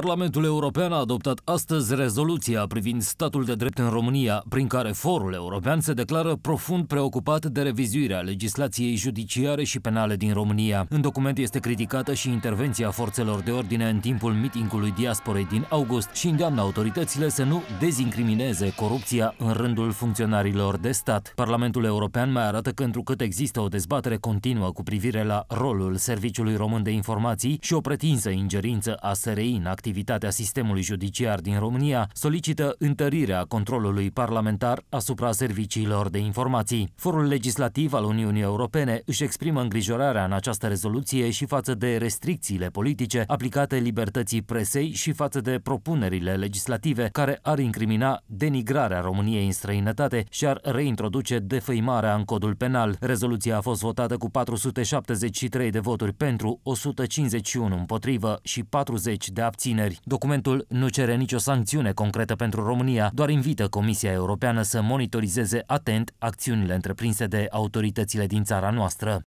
Parlamentul European a adoptat astăzi rezoluția privind statul de drept în România, prin care Forul European se declară profund preocupat de revizuirea legislației judiciare și penale din România. În document este criticată și intervenția forțelor de ordine în timpul mitingului diasporei din august și îndeamnă autoritățile să nu dezincrimineze corupția în rândul funcționarilor de stat. Parlamentul European mai arată că întrucât există o dezbatere continuă cu privire la rolul Serviciului Român de Informații și o pretinsă ingerință a SRI în activitatea sistemului judiciar din România, solicită întărirea controlului parlamentar asupra serviciilor de informații. Forul legislativ al Uniunii Europene își exprimă îngrijorarea în această rezoluție și față de restricțiile politice aplicate libertății presei și față de propunerile legislative care ar incrimina denigrarea României în străinătate și ar reintroduce defăimarea în codul penal. Rezoluția a fost votată cu 473 de voturi pentru, 151 împotrivă și 40 de abțineri tineri. Documentul nu cere nicio sancțiune concretă pentru România, doar invită Comisia Europeană să monitorizeze atent acțiunile întreprinse de autoritățile din țara noastră.